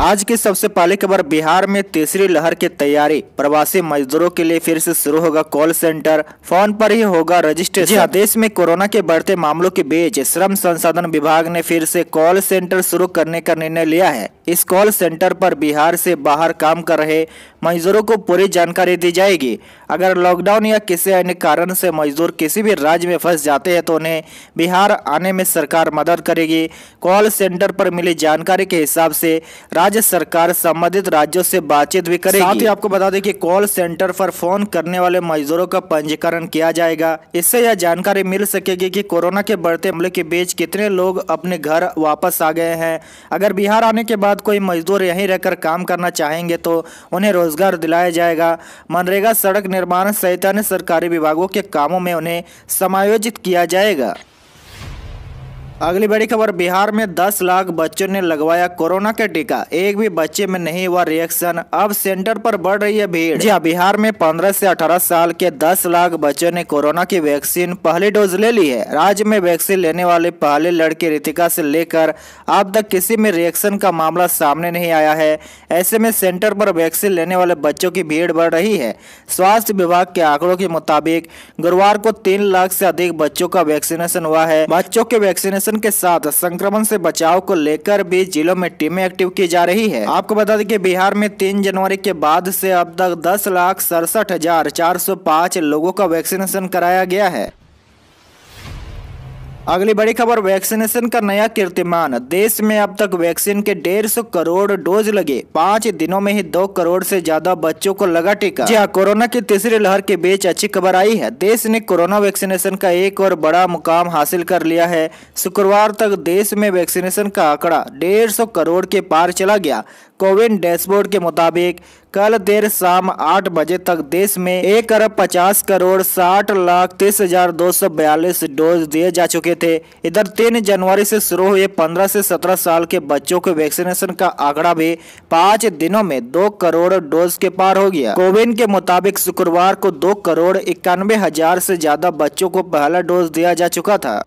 आज की सबसे पहले खबर बिहार में तीसरी लहर की तैयारी प्रवासी मजदूरों के लिए फिर से शुरू होगा कॉल सेंटर फोन पर ही होगा रजिस्ट्रेशन हाँ। देश में कोरोना के बढ़ते मामलों के बीच श्रम संसाधन विभाग ने फिर से कॉल सेंटर शुरू करने का निर्णय लिया है इस कॉल सेंटर पर बिहार से बाहर काम कर रहे मजदूरों को पूरी जानकारी दी जाएगी अगर लॉकडाउन या किसी अन्य कारण से मजदूर किसी भी राज्य में फंस जाते हैं तो उन्हें बिहार आने में सरकार मदद करेगी कॉल सेंटर पर मिली जानकारी के हिसाब से राज्य सरकार संबंधित राज्यों से बातचीत भी करेगी साथ ही आपको बता दें कि कॉल सेंटर पर फोन करने वाले मजदूरों का पंजीकरण किया जाएगा इससे यह जानकारी मिल सकेगी की कोरोना के बढ़ते हमले के बीच कितने लोग अपने घर वापस आ गए हैं अगर बिहार आने के बाद बाद कोई मजदूर यहीं रहकर काम करना चाहेंगे तो उन्हें रोजगार दिलाया जाएगा मनरेगा सड़क निर्माण सहित अन्य सरकारी विभागों के कामों में उन्हें समायोजित किया जाएगा अगली बड़ी खबर बिहार में 10 लाख बच्चों ने लगवाया कोरोना का टीका एक भी बच्चे में नहीं हुआ रिएक्शन अब सेंटर पर बढ़ रही है भीड़ जी हाँ, बिहार में 15 से 18 साल के 10 लाख बच्चों ने कोरोना की वैक्सीन पहली डोज ले ली है राज्य में वैक्सीन लेने वाले पहले लड़के रितिका से लेकर अब तक किसी में रिएक्शन का मामला सामने नहीं आया है ऐसे में सेंटर पर वैक्सीन लेने वाले बच्चों की भीड़ बढ़ रही है स्वास्थ्य विभाग के आंकड़ों के मुताबिक गुरुवार को तीन लाख से अधिक बच्चों का वैक्सीनेशन हुआ है बच्चों के वैक्सीनेशन प्रशासन के साथ संक्रमण से बचाव को लेकर भी जिलों में टीमें एक्टिव की जा रही है आपको बता दें कि बिहार में तीन जनवरी के बाद से अब तक दस लाख सड़सठ हजार चार सौ पाँच लोगों का वैक्सीनेशन कराया गया है अगली बड़ी खबर वैक्सीनेशन का नया कीर्तिमान देश में अब तक वैक्सीन के डेढ़ सौ करोड़ डोज लगे पाँच दिनों में ही दो करोड़ से ज्यादा बच्चों को लगा टीका जी हाँ कोरोना की तीसरी लहर के बीच अच्छी खबर आई है देश ने कोरोना वैक्सीनेशन का एक और बड़ा मुकाम हासिल कर लिया है शुक्रवार तक देश में वैक्सीनेशन का आंकड़ा डेढ़ करोड़ के पार चला गया कोविन डैशबोर्ड के मुताबिक कल देर शाम आठ बजे तक देश में एक अरब पचास करोड़ साठ लाख तीस हजार दो सौ बयालीस डोज दिए जा चुके थे इधर तीन जनवरी से शुरू हुए पंद्रह से सत्रह साल के बच्चों के वैक्सीनेशन का आंकड़ा भी पाँच दिनों में दो करोड़ डोज के पार हो गया कोविन के मुताबिक शुक्रवार को दो करोड़ इक्यानवे हजार से ज्यादा बच्चों को पहला डोज दिया जा चुका था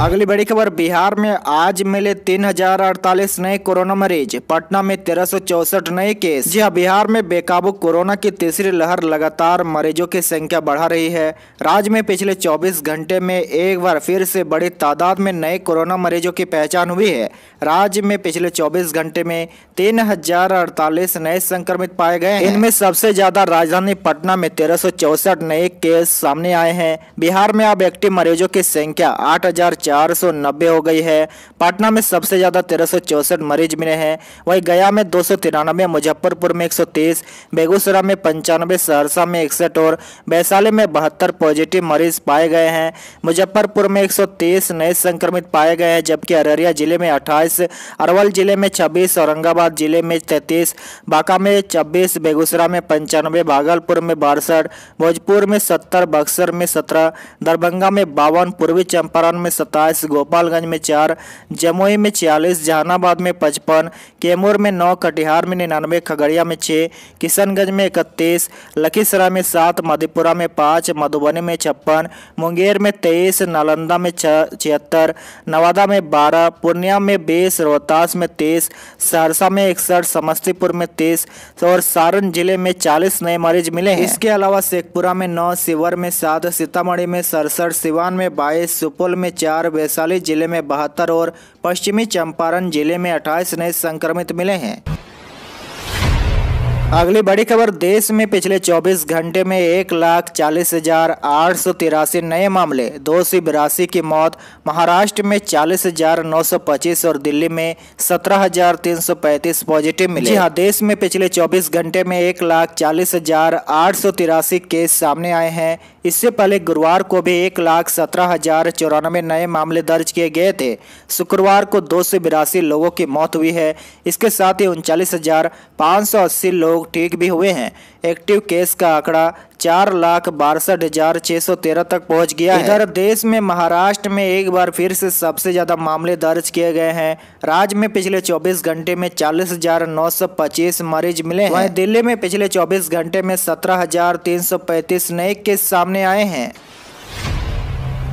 अगली बड़ी खबर बिहार में आज मिले 3048 नए कोरोना मरीज पटना में तेरह नए केस जी हाँ, बिहार में बेकाबू कोरोना की तीसरी लहर लगातार मरीजों की संख्या बढ़ा रही है राज्य में पिछले 24 घंटे में एक बार फिर से बड़ी तादाद में नए कोरोना मरीजों की पहचान हुई है राज्य में पिछले 24 घंटे में तीन नए संक्रमित पाए गए इनमें सबसे ज्यादा राजधानी पटना में तेरह नए केस सामने आए हैं बिहार में अब एक्टिव मरीजों की संख्या आठ चार सौ नब्बे हो गई है पटना में सबसे ज़्यादा तेरह सौ चौसठ मरीज मिले हैं वहीं गया में दो सौ तिरानबे मुजफ्फरपुर में एक सौ तेईस बेगूसराय में पंचानबे सहरसा में इकसठ और वैशाली में बहत्तर पॉजिटिव मरीज पाए गए हैं मुजफ्फरपुर में एक सौ तेईस नए संक्रमित पाए गए हैं जबकि अररिया जिले में अट्ठाईस अरवल जिले में छब्बीस औरंगाबाद जिले में तैतीस बांका में छब्बीस बेगूसराय में पंचानबे भागलपुर में बासठ भोजपुर में सत्तर बक्सर में सत्रह दरभंगा में बावन पूर्वी चंपारण में सत्रह सत्ताईस गोपालगंज में चार जमुई में छियालीस जहानाबाद में पचपन कैमूर में नौ कटिहार में निन्यानवे खगड़िया में छः किशनगंज में इकतीस लखीसराय में सात मधेपुरा में पाँच मधुबनी में छप्पन मुंगेर में तेईस नालंदा में छिहत्तर नवादा में बारह पूर्णिया में बीस रोहतास में तेईस सहरसा में इकसठ समस्तीपुर में तेईस और सारण जिले में चालीस नए मरीज मिले हैं इसके अलावा शेखपुरा में नौ शिवर में सात सीतामढ़ी में सड़सठ सिवान में बाईस सुपौल में चार उधर वैशाली जिले में बहत्तर और पश्चिमी चंपारण जिले में अट्ठाईस नए संक्रमित मिले हैं अगली बड़ी खबर देश में पिछले 24 घंटे में एक लाख चालीस हजार आठ सौ तिरासी नए मामले दो सौ बिरासी की मौत महाराष्ट्र में चालीस हजार नौ सौ पच्चीस और दिल्ली में सत्रह हजार तीन सौ पैंतीस पॉजिटिव मिले जी हाँ देश में पिछले 24 घंटे में एक लाख चालीस हजार आठ सौ तिरासी केस सामने आए हैं इससे पहले गुरुवार को भी एक लाख सत्रह हजार चौरानवे नए मामले दर्ज किए गए थे शुक्रवार को दो सौ बिरासी लोगों की मौत हुई है इसके साथ ही उनचालीस हजार पाँच सौ अस्सी लोग लोग ठीक भी हुए हैं एक्टिव केस का आंकड़ा चार लाख बासठ हजार छः सौ तेरह तक पहुंच गया इधर देश में महाराष्ट्र में एक बार फिर से सबसे ज़्यादा मामले दर्ज किए गए हैं राज्य में पिछले 24 घंटे में चालीस हजार नौ सौ पच्चीस मरीज मिले हैं वहीं दिल्ली में पिछले 24 घंटे में सत्रह हजार तीन सौ पैंतीस नए केस सामने आए हैं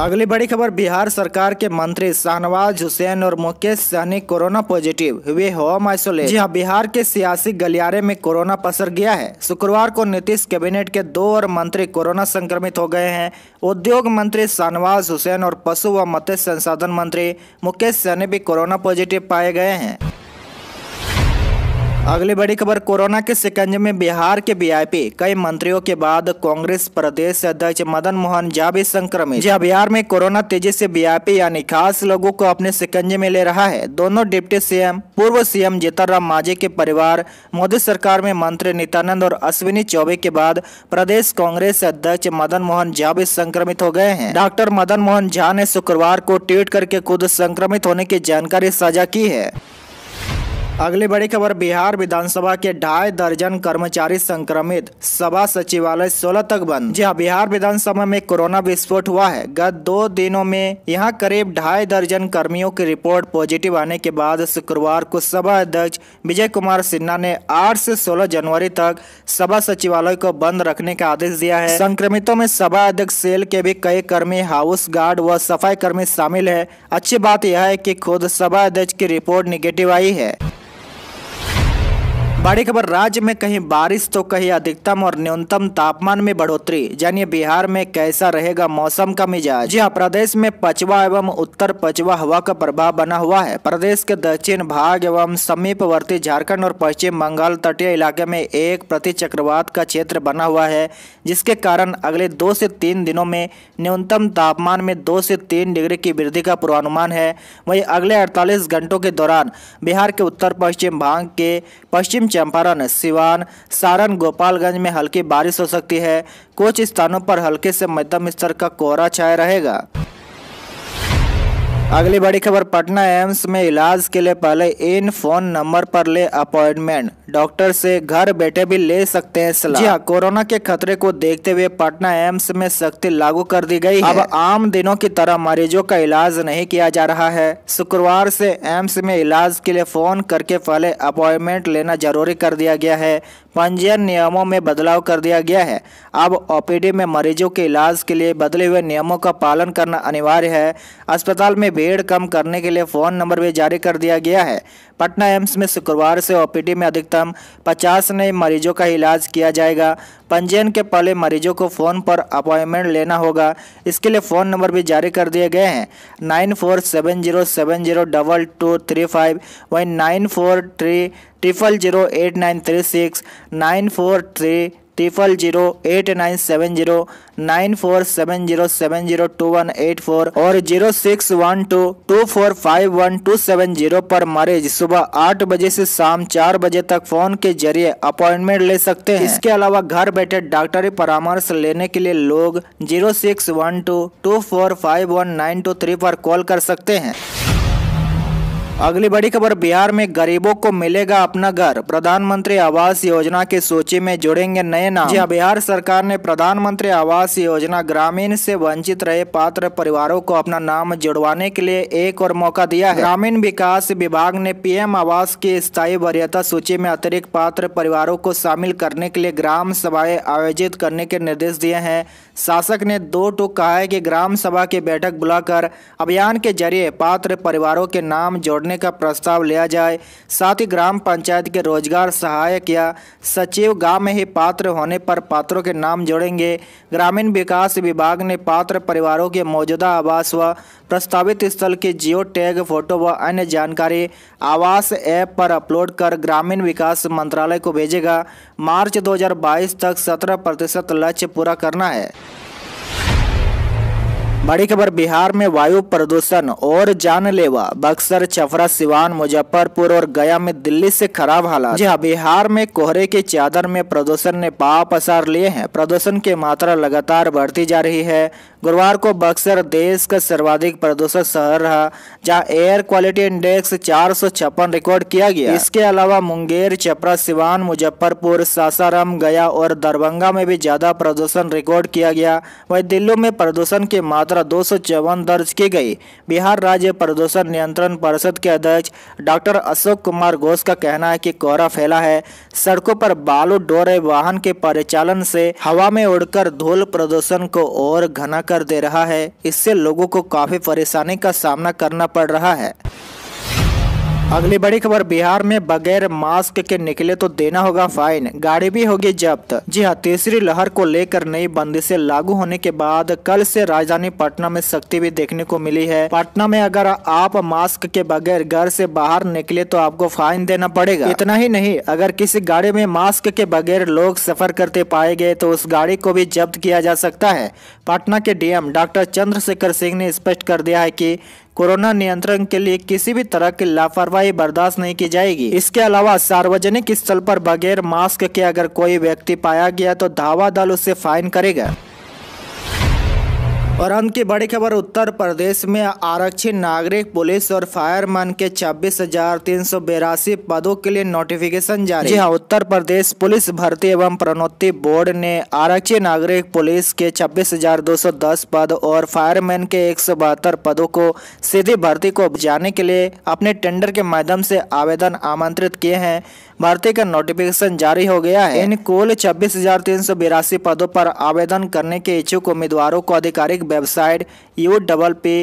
अगली बड़ी खबर बिहार सरकार के मंत्री शाहनवाज हुसैन और मुकेश सहनी कोरोना पॉजिटिव हुए होम आइसोलेट जी हाँ बिहार के सियासी गलियारे में कोरोना पसर गया है शुक्रवार को नीतीश कैबिनेट के दो और मंत्री कोरोना संक्रमित हो गए हैं उद्योग मंत्री शाहनवाज हुसैन और पशु व मत्स्य संसाधन मंत्री मुकेश सहनी भी कोरोना पॉजिटिव पाए गए हैं अगली बड़ी खबर कोरोना के सिकंज में बिहार के बीआईपी कई मंत्रियों के बाद कांग्रेस प्रदेश अध्यक्ष मदन मोहन झा भी संक्रमित जहाँ बिहार में कोरोना तेजी से बीआईपी यानी खास लोगों को अपने सिकंजे में ले रहा है दोनों डिप्टी सीएम पूर्व सीएम जीतनराम मांझी के परिवार मोदी सरकार में मंत्री नित्यानंद और अश्विनी चौबे के बाद प्रदेश कांग्रेस अध्यक्ष मदन मोहन झा भी संक्रमित हो गए हैं डॉक्टर मदन मोहन झा ने शुक्रवार को ट्वीट करके खुद संक्रमित होने की जानकारी साझा की है अगली बड़ी खबर बिहार विधानसभा के ढाई दर्जन कर्मचारी संक्रमित सभा सचिवालय सोलह तक बंद जी हाँ बिहार विधानसभा में कोरोना विस्फोट हुआ है गत दो दिनों में यहाँ करीब ढाई दर्जन कर्मियों की रिपोर्ट पॉजिटिव आने के बाद शुक्रवार को सभा अध्यक्ष विजय कुमार सिन्हा ने आठ से सोलह जनवरी तक सभा सचिवालय को बंद रखने का आदेश दिया है संक्रमितों में सभा अध्यक्ष सेल के भी कई कर्मी हाउस गार्ड व सफाई कर्मी शामिल है अच्छी बात यह है की खुद सभा अध्यक्ष की रिपोर्ट निगेटिव आई है बड़ी खबर राज्य में कहीं बारिश तो कहीं अधिकतम और न्यूनतम तापमान में बढ़ोतरी जानिए बिहार में कैसा रहेगा मौसम का मिजाज जी हाँ प्रदेश में पचवा एवं उत्तर पचवा हवा का प्रभाव बना हुआ है प्रदेश के दक्षिण भाग एवं समीपवर्ती झारखंड और पश्चिम बंगाल तटीय इलाके में एक प्रति चक्रवात का क्षेत्र बना हुआ है जिसके कारण अगले दो से तीन दिनों में न्यूनतम तापमान में दो से तीन डिग्री की वृद्धि का पूर्वानुमान है वही अगले अड़तालीस घंटों के दौरान बिहार के उत्तर पश्चिम भाग के पश्चिम चंपारण सिवान सारण गोपालगंज में हल्की बारिश हो सकती है कुछ स्थानों पर हल्के से मध्यम स्तर का कोहरा छाया रहेगा अगली बड़ी खबर पटना एम्स में इलाज के लिए पहले इन फोन नंबर पर ले अपॉइंटमेंट डॉक्टर से घर बैठे भी ले सकते हैं सलाह जी हाँ, कोरोना के खतरे को देखते हुए पटना एम्स में सख्ती लागू कर दी गई अब आम दिनों की तरह मरीजों का इलाज नहीं किया जा रहा है शुक्रवार से एम्स में इलाज के लिए फोन करके पहले अपॉइंटमेंट लेना जरूरी कर दिया गया है पंजीयन नियमों में बदलाव कर दिया गया है अब ओपीडी में मरीजों के इलाज के लिए बदले हुए नियमों का पालन करना अनिवार्य है अस्पताल में भीड़ कम करने के लिए फ़ोन नंबर भी जारी कर दिया गया है पटना एम्स में शुक्रवार से ओपीडी में अधिकतम 50 नए मरीजों का इलाज किया जाएगा पंजीयन के पहले मरीजों को फ़ोन पर अपॉइंटमेंट लेना होगा इसके लिए फ़ोन नंबर भी जारी कर दिए गए हैं nine four seven zero seven zero double two three five वहीं nine four three triple zero eight nine three six nine four three triple zero eight nine seven zero nine four seven zero seven zero two one eight four और zero six one two two four five one two seven zero पर मरीज सुबह आठ बजे से शाम चार बजे तक फोन के जरिए अपॉइंटमेंट ले सकते हैं इसके अलावा घर बैठे डॉक्टरी परामर्श लेने के लिए लोग zero six one two two four five one nine two three पर कॉल कर सकते हैं अगली बड़ी खबर बिहार में गरीबों को मिलेगा अपना घर प्रधानमंत्री आवास योजना की सूची में जुड़ेंगे नए नाम जी हाँ, बिहार सरकार ने प्रधानमंत्री आवास योजना ग्रामीण से वंचित रहे पात्र परिवारों को अपना नाम जुड़वाने के लिए एक और मौका दिया है ग्रामीण विकास विभाग ने पीएम आवास की स्थायी वरीयता सूची में अतिरिक्त पात्र परिवारों को शामिल करने के लिए ग्राम सभाएं आयोजित करने के निर्देश दिए हैं शासक ने दो टूक कहा है की ग्राम सभा की बैठक बुलाकर अभियान के जरिए पात्र परिवारों के नाम जोड़ने करने का प्रस्ताव लिया जाए साथ ही ग्राम पंचायत के रोजगार सहायक या सचिव गांव में ही पात्र होने पर पात्रों के नाम जोड़ेंगे ग्रामीण विकास विभाग ने पात्र परिवारों के मौजूदा आवास व प्रस्तावित स्थल के जियो टैग फोटो व अन्य जानकारी आवास ऐप पर अपलोड कर ग्रामीण विकास मंत्रालय को भेजेगा मार्च 2022 तक 17 प्रतिशत लक्ष्य पूरा करना है बड़ी खबर बिहार में वायु प्रदूषण और जानलेवा बक्सर छपरा सिवान मुजफ्फरपुर और गया में दिल्ली से खराब हालात जी हाँ, बिहार में कोहरे के चादर में प्रदूषण ने पाव पसार लिए हैं प्रदूषण की मात्रा लगातार बढ़ती जा रही है गुरुवार को बक्सर देश का सर्वाधिक प्रदूषण शहर रहा जहां एयर क्वालिटी इंडेक्स चार रिकॉर्ड किया गया इसके अलावा मुंगेर चपरा सिवान मुजफ्फरपुर सासाराम गया और दरभंगा में भी ज्यादा प्रदूषण रिकॉर्ड किया गया वही दिल्ली में प्रदूषण के मात्रा मात्रा दो दर्ज की गई बिहार राज्य प्रदूषण नियंत्रण परिषद के अध्यक्ष डॉक्टर अशोक कुमार घोष का कहना है कि कोहरा फैला है सड़कों पर बालू डोरे वाहन के परिचालन से हवा में उड़कर धूल प्रदूषण को और घना कर दे रहा है इससे लोगों को काफी परेशानी का सामना करना पड़ रहा है अगली बड़ी खबर बिहार में बगैर मास्क के निकले तो देना होगा फाइन गाड़ी भी होगी जब्त जी हाँ तीसरी लहर को लेकर नई बंदिशें लागू होने के बाद कल से राजधानी पटना में सख्ती भी देखने को मिली है पटना में अगर आप मास्क के बगैर घर से बाहर निकले तो आपको फाइन देना पड़ेगा इतना ही नहीं अगर किसी गाड़ी में मास्क के बगैर लोग सफर करते पाए गए तो उस गाड़ी को भी जब्त किया जा सकता है पटना के डीएम डॉक्टर चंद्रशेखर सिंह ने स्पष्ट कर दिया है की कोरोना नियंत्रण के लिए किसी भी तरह की लापरवाही बर्दाश्त नहीं की जाएगी इसके अलावा सार्वजनिक स्थल पर बगैर मास्क के अगर कोई व्यक्ति पाया गया तो धावा दल उससे फाइन करेगा और अंत की बड़ी खबर उत्तर प्रदेश में आरक्षित नागरिक पुलिस और फायरमैन के छब्बीस हजार तीन सौ बेरासी पदों के लिए नोटिफिकेशन जारी है हाँ, उत्तर प्रदेश पुलिस भर्ती एवं प्रणोत्ति बोर्ड ने आरक्षित नागरिक पुलिस के छब्बीस हजार दो सौ दस पद और फायरमैन के एक सौ बहत्तर पदों को सीधी भर्ती को जाने के लिए अपने टेंडर के माध्यम से आवेदन आमंत्रित किए हैं भर्ती का नोटिफिकेशन जारी हो गया है इन कुल छब्बीस हजार तीन सौ बिरासी पदों पर आवेदन करने के इच्छुक उम्मीदवारों को आधिकारिक website U double P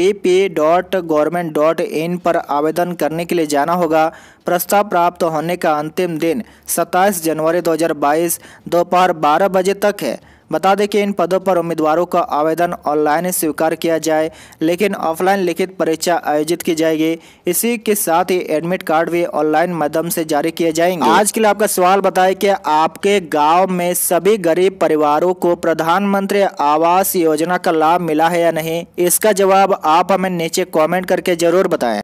B P dot government dot in पर आवेदन करने के लिए जाना होगा प्रस्ताव प्राप्त होने का अंतिम दिन 27 जनवरी 2022 दोपहर 12 बजे तक है बता दें कि इन पदों पर उम्मीदवारों का आवेदन ऑनलाइन स्वीकार किया जाए लेकिन ऑफलाइन लिखित परीक्षा आयोजित की जाएगी इसी के साथ ही एडमिट कार्ड भी ऑनलाइन माध्यम से जारी किए जाएंगे आज के लिए आपका सवाल बताए कि आपके गाँव में सभी गरीब परिवारों को प्रधानमंत्री आवास योजना का लाभ मिला है या नहीं इसका जवाब आप हमें नीचे कॉमेंट करके जरूर बताए